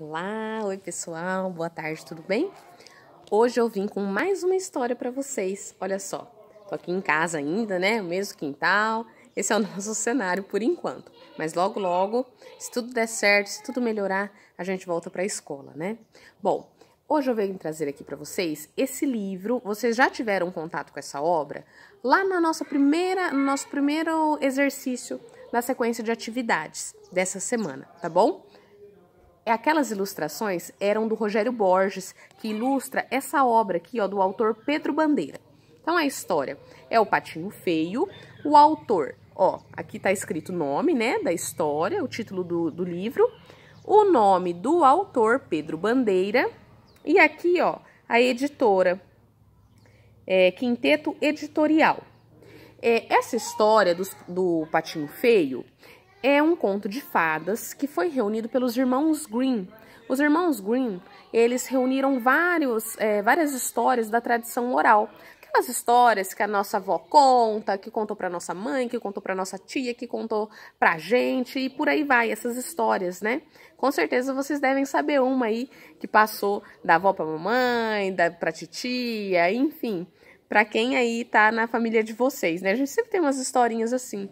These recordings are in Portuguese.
Olá, oi pessoal, boa tarde, tudo bem? Hoje eu vim com mais uma história para vocês. Olha só, tô aqui em casa ainda, né? O mesmo quintal. Esse é o nosso cenário por enquanto. Mas logo, logo, se tudo der certo, se tudo melhorar, a gente volta para a escola, né? Bom, Hoje eu venho trazer aqui para vocês esse livro. Vocês já tiveram contato com essa obra lá na nossa primeira, no nosso primeiro exercício da sequência de atividades dessa semana, tá bom? É, aquelas ilustrações eram do Rogério Borges, que ilustra essa obra aqui, ó, do autor Pedro Bandeira. Então a história é o patinho feio, o autor, ó, aqui tá escrito o nome, né, da história, o título do, do livro, o nome do autor Pedro Bandeira e aqui, ó, a editora, é, Quinteto Editorial. É, essa história do, do Patinho Feio é um conto de fadas que foi reunido pelos irmãos Green. Os irmãos Green, eles reuniram vários, é, várias histórias da tradição oral. Aquelas histórias que a nossa avó conta, que contou para nossa mãe, que contou para nossa tia, que contou para a gente e por aí vai, essas histórias, né? Com certeza vocês devem saber uma aí que passou da avó para mamãe, da para titia, enfim, para quem aí tá na família de vocês, né? A gente sempre tem umas historinhas assim.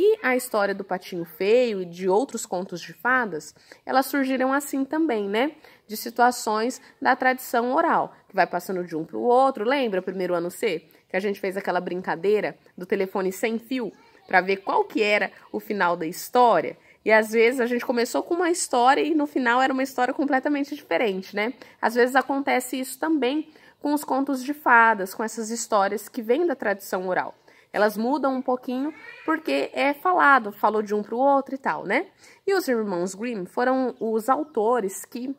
E a história do patinho feio e de outros contos de fadas, elas surgiram assim também, né? De situações da tradição oral, que vai passando de um para o outro. Lembra o primeiro ano C? Que a gente fez aquela brincadeira do telefone sem fio para ver qual que era o final da história. E às vezes a gente começou com uma história e no final era uma história completamente diferente, né? Às vezes acontece isso também com os contos de fadas, com essas histórias que vêm da tradição oral. Elas mudam um pouquinho porque é falado, falou de um para o outro e tal, né? E os irmãos Grimm foram os autores que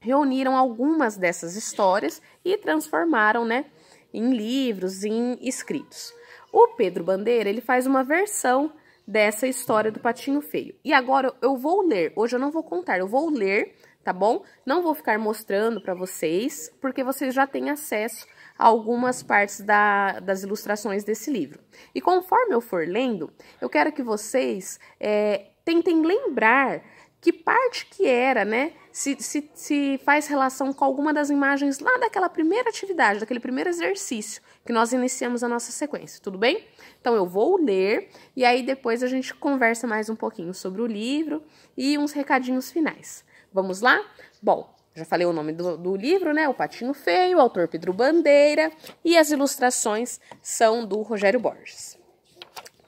reuniram algumas dessas histórias e transformaram, né, em livros, em escritos. O Pedro Bandeira, ele faz uma versão dessa história do patinho feio. E agora eu vou ler, hoje eu não vou contar, eu vou ler tá bom? Não vou ficar mostrando para vocês, porque vocês já têm acesso a algumas partes da, das ilustrações desse livro. E conforme eu for lendo, eu quero que vocês é, tentem lembrar que parte que era, né? Se, se, se faz relação com alguma das imagens lá daquela primeira atividade, daquele primeiro exercício que nós iniciamos a nossa sequência, tudo bem? Então eu vou ler e aí depois a gente conversa mais um pouquinho sobre o livro e uns recadinhos finais. Vamos lá? Bom, já falei o nome do, do, livro, né? O Patinho Feio, o autor Pedro Bandeira, e as ilustrações são do Rogério Borges.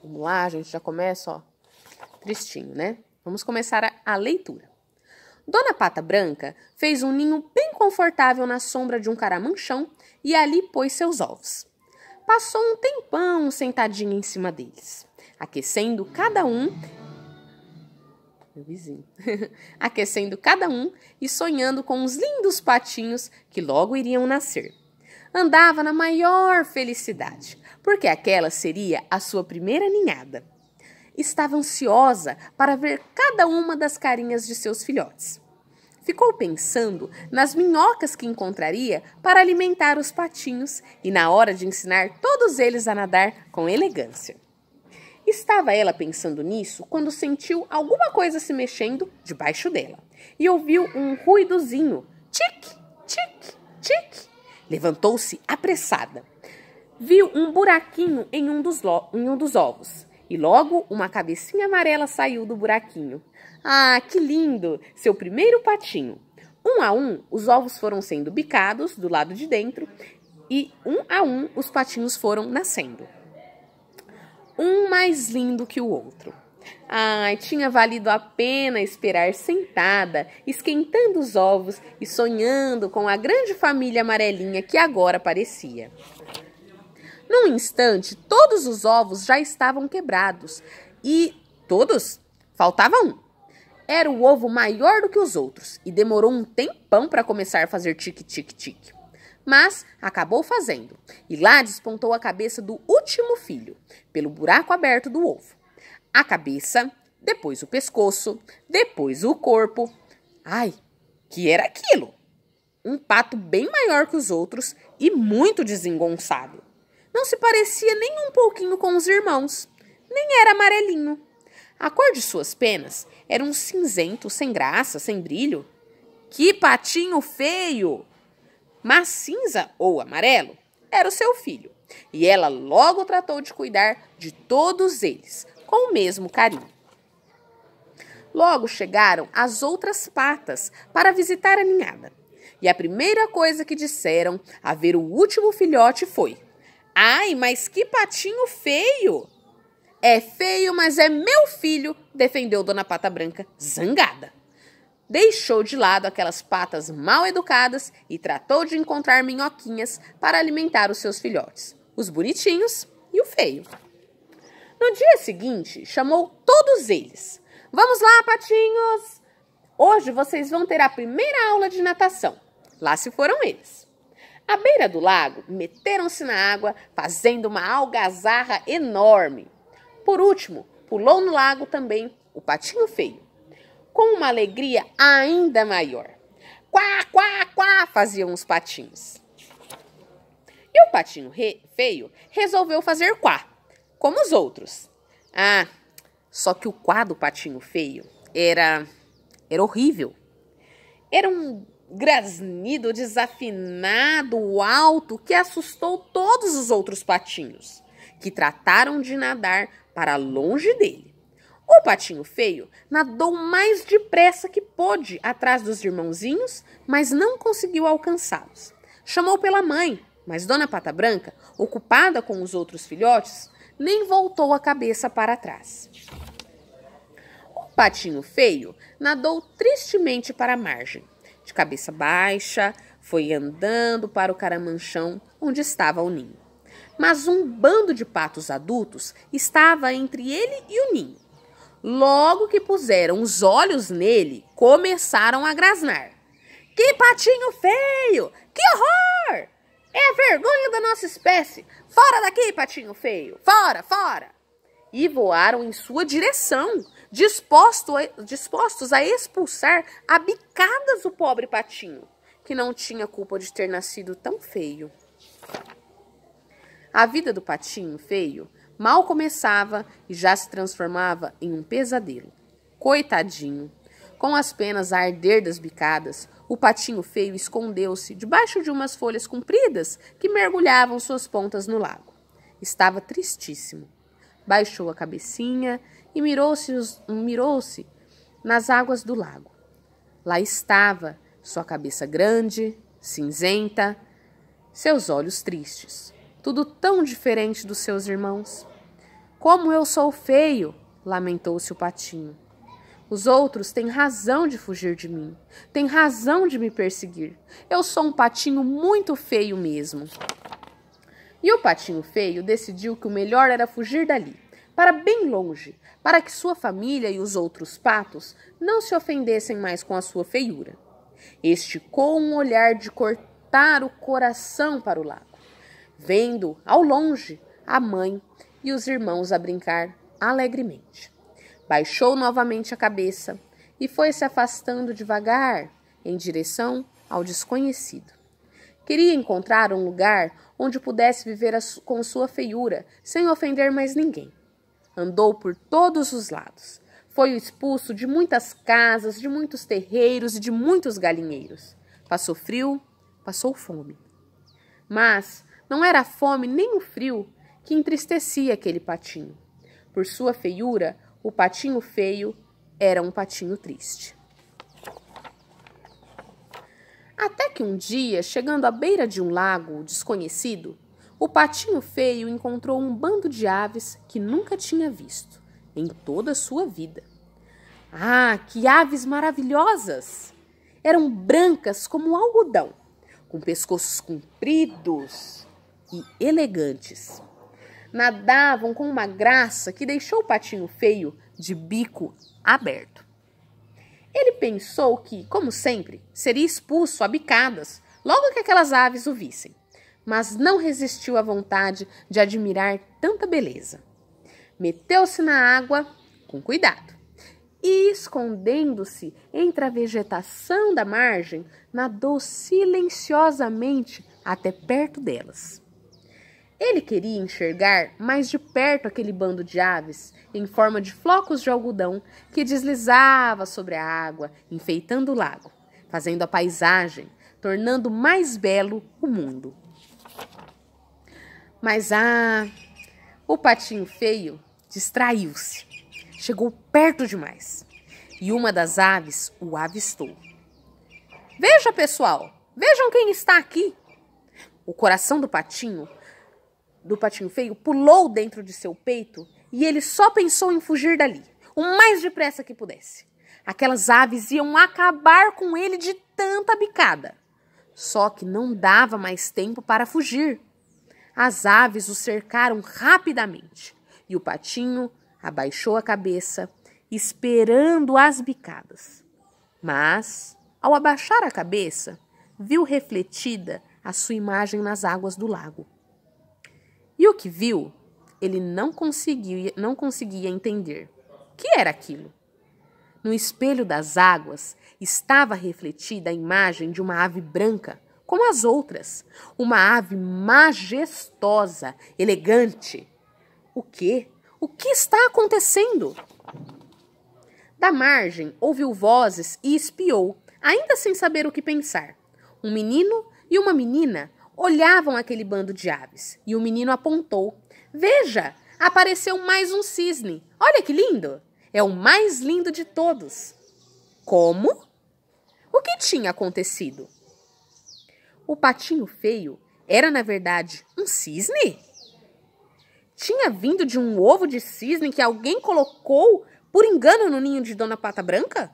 Vamos lá, a gente já começa, ó, tristinho, né? Vamos começar a, a leitura. Dona Pata Branca fez um ninho bem confortável na sombra de um caramanchão e ali pôs seus ovos. Passou um tempão sentadinha em cima deles, aquecendo cada um meu vizinho, aquecendo cada um e sonhando com os lindos patinhos que logo iriam nascer. Andava na maior felicidade, porque aquela seria a sua primeira ninhada. Estava ansiosa para ver cada uma das carinhas de seus filhotes. Ficou pensando nas minhocas que encontraria para alimentar os patinhos e na hora de ensinar todos eles a nadar com elegância. Estava ela pensando nisso quando sentiu alguma coisa se mexendo debaixo dela e ouviu um ruidozinho. Tic, tic, tic. Levantou-se apressada. Viu um buraquinho em um, dos em um dos ovos e logo uma cabecinha amarela saiu do buraquinho. Ah, que lindo! Seu primeiro patinho. Um a um, os ovos foram sendo bicados do lado de dentro e um a um os patinhos foram nascendo um mais lindo que o outro. Ai, tinha valido a pena esperar sentada, esquentando os ovos e sonhando com a grande família amarelinha que agora aparecia. Num instante, todos os ovos já estavam quebrados e todos? Faltava um. Era o ovo maior do que os outros e demorou um tempão para começar a fazer tique-tique-tique mas acabou fazendo. E lá despontou a cabeça do último filho, pelo buraco aberto do ovo. A cabeça, depois o pescoço, depois o corpo. Ai, que era aquilo? Um pato bem maior que os outros e muito desengonçado. Não se parecia nem um pouquinho com os irmãos, nem era amarelinho. A cor de suas penas era um cinzento, sem graça, sem brilho. Que patinho feio! mas cinza ou amarelo, era o seu filho, e ela logo tratou de cuidar de todos eles, com o mesmo carinho. Logo chegaram as outras patas para visitar a ninhada. E a primeira coisa que disseram a ver o último filhote foi: Ai, mas que patinho feio! É feio, mas é meu filho, defendeu Dona Pata Branca, zangada deixou de lado aquelas patas mal educadas e tratou de encontrar minhoquinhas para alimentar os seus filhotes, os bonitinhos e o feio. No dia seguinte, chamou todos eles. Vamos lá, patinhos! Hoje vocês vão ter a primeira aula de natação. Lá se foram eles. À beira do lago, meteram-se na água, fazendo uma algazarra enorme. Por último, pulou no lago também o patinho feio com uma alegria ainda maior. Quá, quá, quá, faziam os patinhos. E o patinho re, feio resolveu fazer quá, como os outros. Ah, só que o quá do patinho feio era era horrível. Era um grasnido desafinado, alto, que assustou todos os outros patinhos, que trataram de nadar para longe dele. O patinho feio nadou mais depressa que pôde atrás dos irmãozinhos, mas não conseguiu alcançá-los. Chamou pela mãe, mas Dona Pata Branca, ocupada com os outros filhotes, nem voltou a cabeça para trás. O patinho feio nadou tristemente para a margem. De cabeça baixa, foi andando para o caramanchão onde estava o ninho. Mas um bando de patos adultos estava entre ele e o ninho. Logo que puseram os olhos nele, começaram a grasnar. Que patinho feio! Que horror! É a vergonha da nossa espécie! Fora daqui, patinho feio! Fora, fora! E voaram em sua direção, disposto a, dispostos a expulsar a bicadas o pobre patinho, que não tinha culpa de ter nascido tão feio. A vida do patinho feio Mal começava e já se transformava em um pesadelo. Coitadinho! Com as penas a arder das bicadas, o patinho feio escondeu-se debaixo de umas folhas compridas que mergulhavam suas pontas no lago. Estava tristíssimo. Baixou a cabecinha e mirou-se mirou nas águas do lago. Lá estava sua cabeça grande, cinzenta, seus olhos tristes tudo tão diferente dos seus irmãos. Como eu sou feio! lamentou-se o patinho. Os outros têm razão de fugir de mim, têm razão de me perseguir. Eu sou um patinho muito feio mesmo. E o patinho feio decidiu que o melhor era fugir dali, para bem longe, para que sua família e os outros patos não se ofendessem mais com a sua feiura. Esticou um olhar de cortar o coração para o lado vendo ao longe a mãe e os irmãos a brincar alegremente. Baixou novamente a cabeça e foi se afastando devagar em direção ao desconhecido. Queria encontrar um lugar onde pudesse viver com sua feiura, sem ofender mais ninguém. Andou por todos os lados. Foi expulso de muitas casas, de muitos terreiros e de muitos galinheiros. Passou frio, passou fome. Mas não era a fome nem o frio que entristecia aquele patinho. Por sua feiura, o patinho feio era um patinho triste. Até que um dia, chegando à beira de um lago desconhecido, o patinho feio encontrou um bando de aves que nunca tinha visto em toda a sua vida. Ah, que aves maravilhosas! Eram brancas como algodão, com pescoços compridos, e elegantes. Nadavam com uma graça que deixou o patinho feio de bico aberto. Ele pensou que, como sempre, seria expulso a bicadas logo que aquelas aves o vissem, mas não resistiu à vontade de admirar tanta beleza. Meteu-se na água com cuidado e, escondendo-se entre a vegetação da margem, nadou silenciosamente até perto delas. Ele queria enxergar mais de perto aquele bando de aves, em forma de flocos de algodão, que deslizava sobre a água, enfeitando o lago, fazendo a paisagem, tornando mais belo o mundo. Mas ah, o patinho feio distraiu-se. Chegou perto demais. E uma das aves o avistou. Veja, pessoal, vejam quem está aqui. O coração do patinho do patinho feio pulou dentro de seu peito e ele só pensou em fugir dali, o mais depressa que pudesse. Aquelas aves iam acabar com ele de tanta bicada. Só que não dava mais tempo para fugir. As aves o cercaram rapidamente e o patinho abaixou a cabeça, esperando as bicadas. Mas, ao abaixar a cabeça, viu refletida a sua imagem nas águas do lago. E o que viu, ele não conseguiu, não conseguia entender. O que era aquilo? No espelho das águas estava refletida a imagem de uma ave branca, como as outras, uma ave majestosa, elegante. O que? O que está acontecendo? Da margem, ouviu vozes e espiou, ainda sem saber o que pensar. Um menino e uma menina olhavam aquele bando de aves e o menino apontou: Veja, apareceu mais um cisne. Olha que lindo! É o mais lindo de todos. Como? O que tinha acontecido? O patinho feio era, na verdade, um cisne? Tinha vindo de um ovo de cisne que alguém colocou por engano no ninho de Dona Pata Branca?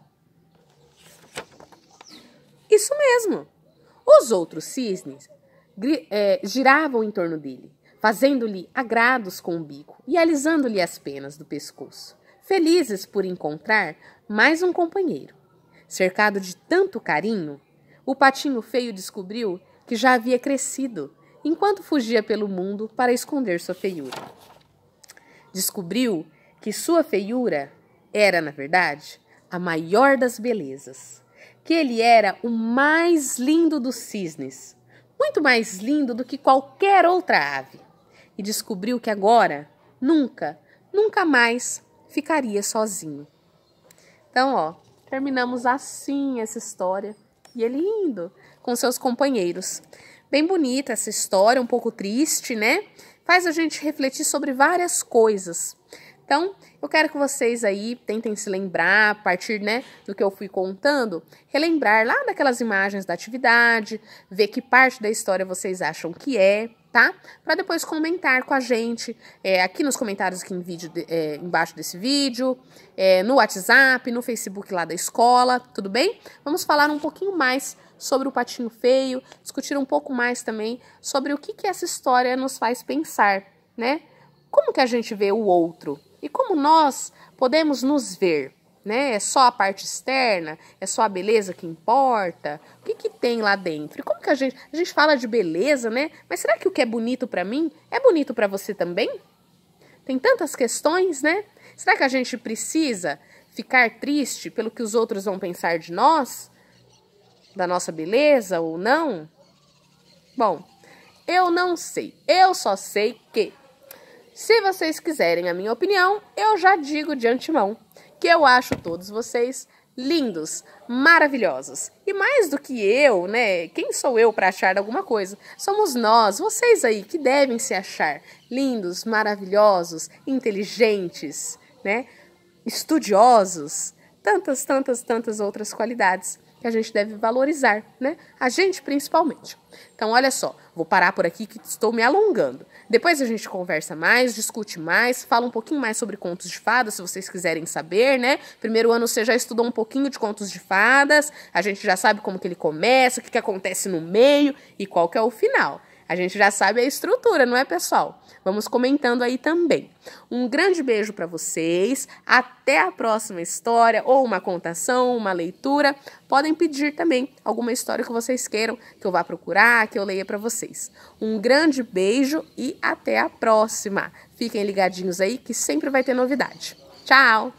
Isso mesmo. Os outros cisnes é, giravam em torno dele, fazendo-lhe agrados com o bico e alisando-lhe as penas do pescoço, felizes por encontrar mais um companheiro. Cercado de tanto carinho, o patinho feio descobriu que já havia crescido enquanto fugia pelo mundo para esconder sua feiura. Descobriu que sua feiura era, na verdade, a maior das belezas, que ele era o mais lindo dos cisnes, muito mais lindo do que qualquer outra ave, e descobriu que agora, nunca, nunca mais ficaria sozinho. Então, ó, terminamos assim essa história. E ele é indo com seus companheiros. Bem bonita essa história, um pouco triste, né? Faz a gente refletir sobre várias coisas. Então, eu quero que vocês aí tentem se lembrar, a partir né, do que eu fui contando, relembrar lá daquelas imagens da atividade, ver que parte da história vocês acham que é, tá? Para depois comentar com a gente é, aqui nos comentários aqui em vídeo, é, embaixo desse vídeo, é, no WhatsApp, no Facebook lá da escola, tudo bem? Vamos falar um pouquinho mais sobre o patinho feio, discutir um pouco mais também sobre o que, que essa história nos faz pensar, né? Como que a gente vê o outro? E como nós podemos nos ver? Né? É só a parte externa? É só a beleza que importa? O que, que tem lá dentro? E como que a gente. A gente fala de beleza, né? Mas será que o que é bonito para mim é bonito para você também? Tem tantas questões, né? Será que a gente precisa ficar triste pelo que os outros vão pensar de nós? Da nossa beleza ou não? Bom, eu não sei. Eu só sei que se vocês quiserem a minha opinião, eu já digo de antemão que eu acho todos vocês lindos, maravilhosos. E mais do que eu, né? Quem sou eu para achar alguma coisa? Somos nós, vocês aí, que devem se achar lindos, maravilhosos, inteligentes, né? Estudiosos, tantas, tantas, tantas outras qualidades que a gente deve valorizar, né? A gente principalmente. Então, olha só, vou parar por aqui que estou me alongando. Depois a gente conversa mais, discute mais, fala um pouquinho mais sobre contos de fadas, se vocês quiserem saber, né? Primeiro ano você já estudou um pouquinho de contos de fadas, a gente já sabe como que ele começa, o que, que acontece no meio e qual que é o final. A gente já sabe a estrutura, não é, pessoal? Vamos comentando aí também. Um grande beijo para vocês. Até a próxima história ou uma contação, uma leitura. Podem pedir também alguma história que vocês queiram que eu vá procurar, que eu leia para vocês. Um grande beijo e até a próxima. Fiquem ligadinhos aí que sempre vai ter novidade. Tchau.